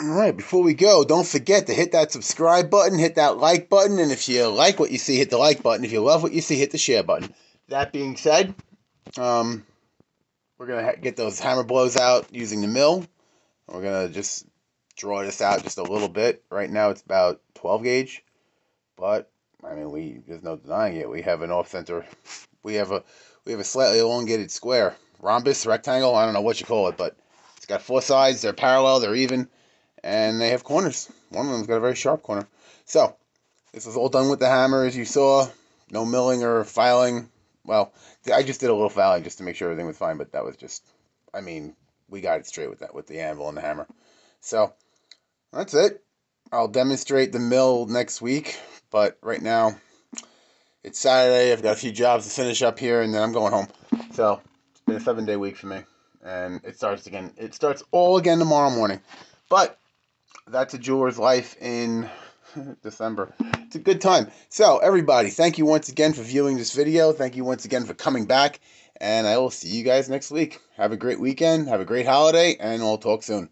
All right, before we go, don't forget to hit that subscribe button, hit that like button, and if you like what you see, hit the like button. If you love what you see, hit the share button. That being said, um, we're going to get those hammer blows out using the mill. We're going to just draw this out just a little bit. Right now it's about 12 gauge, but I mean, we there's no denying it. We have an off-center, we have a we have a slightly elongated square, rhombus, rectangle. I don't know what you call it, but it's got four sides. They're parallel. They're even and they have corners. One of them's got a very sharp corner. So this was all done with the hammer, as you saw. No milling or filing. Well, I just did a little filing just to make sure everything was fine, but that was just, I mean, we got it straight with that, with the anvil and the hammer. So that's it. I'll demonstrate the mill next week, but right now it's Saturday. I've got a few jobs to finish up here, and then I'm going home. So it's been a seven day week for me, and it starts again. It starts all again tomorrow morning, but that's a jeweler's life in December. It's a good time. So, everybody, thank you once again for viewing this video. Thank you once again for coming back. And I will see you guys next week. Have a great weekend. Have a great holiday. And we'll talk soon.